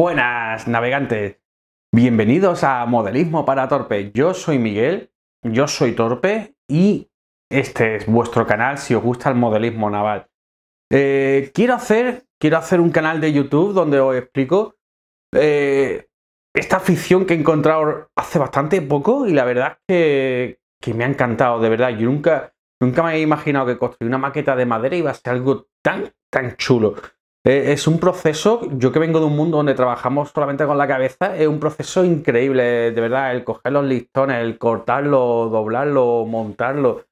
Buenas navegantes, bienvenidos a Modelismo para Torpe. Yo soy Miguel, yo soy Torpe y este es vuestro canal si os gusta el modelismo naval. Eh, quiero, hacer, quiero hacer un canal de YouTube donde os explico eh, esta afición que he encontrado hace bastante poco y la verdad es que, me ha encantado, de verdad. Yo nunca, nunca me había imaginado que construir una maqueta de madera iba a ser algo tan, tan chulo. Eh, es un proceso, yo que vengo de un mundo donde trabajamos solamente con la cabeza, es un proceso increíble, de verdad, el coger los listones, el cortarlo, doblarlo, montarlo,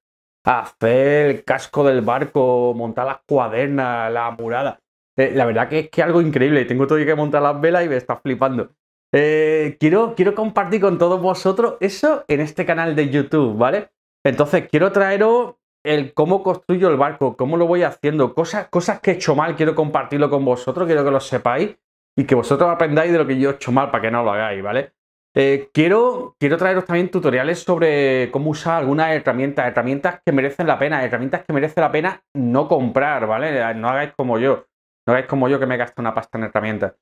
hacer el casco del barco, montar las cuadernas, la murada. Eh, la verdad que es que algo increíble, tengo todavía que montar las velas y me está flipando. Eh, quiero, quiero compartir con todos vosotros eso en este canal de YouTube, ¿vale? Entonces quiero traeros el cómo construyo el barco, cómo lo voy haciendo, cosas, cosas que he hecho mal, quiero compartirlo con vosotros, quiero que lo sepáis y que vosotros aprendáis de lo que yo he hecho mal para que no lo hagáis, ¿vale? Eh, quiero, quiero traeros también tutoriales sobre cómo usar algunas herramientas, herramientas que merecen la pena, herramientas que merece la pena no comprar, ¿vale? Eh, no hagáis como yo, no hagáis como yo que me gasto una pasta en herramientas.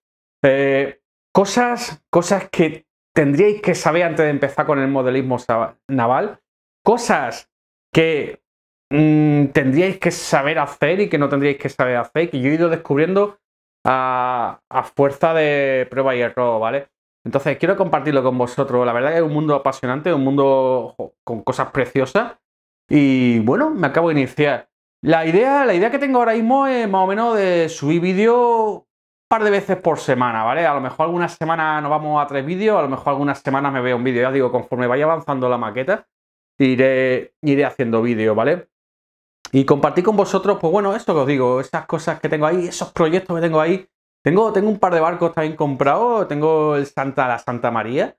Eh, cosas, cosas que tendríais que saber antes de empezar con el modelismo naval, cosas que Mm, tendríais que saber hacer y que no tendríais que saber hacer, que yo he ido descubriendo a, fuerza de prueba y error, ¿vale? Entonces quiero compartirlo con vosotros. La verdad que es un mundo apasionante, un mundo con cosas preciosas. Y bueno, me acabo de iniciar. La idea, la idea que tengo ahora mismo es más o menos de subir vídeo un par de veces por semana, ¿vale? A lo mejor algunas semanas nos vamos a tres vídeos, a lo mejor algunas semanas me veo un vídeo. Ya digo, conforme vaya avanzando la maqueta, iré, iré haciendo vídeo, ¿vale? y compartir con vosotros, pues bueno, esto que os digo, esas cosas que tengo ahí, esos proyectos que tengo ahí. Tengo, tengo un par de barcos también comprados, tengo el Santa, la Santa María,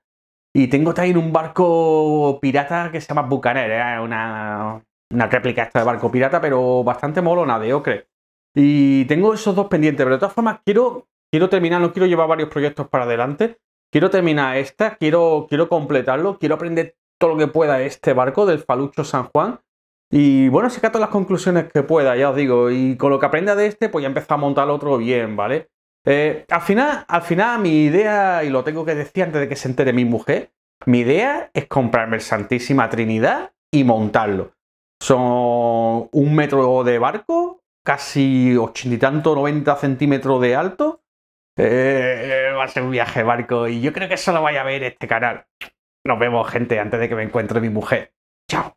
y tengo también un barco pirata que se llama Bucaner, ¿eh? una, réplica esta de barco pirata, pero bastante molona de ocre. Y tengo esos dos pendientes, pero de todas formas quiero, quiero terminar, no quiero llevar varios proyectos para adelante. Quiero terminar esta, quiero, quiero completarlo, quiero aprender todo lo que pueda este barco del Falucho San Juan. Y bueno, saca todas las conclusiones que pueda, ya os digo, y con lo que aprenda de este, pues ya empieza a montar otro bien, ¿vale? Eh, al, final, al final, mi idea, y lo tengo que decir antes de que se entere mi mujer, mi idea es comprarme el Santísima Trinidad y montarlo. Son un metro de barco, casi ochenta y tanto, 90 centímetros de alto. Eh, va a ser un viaje barco y yo creo que eso lo vaya a ver este canal. Nos vemos, gente, antes de que me encuentre mi mujer. Chao.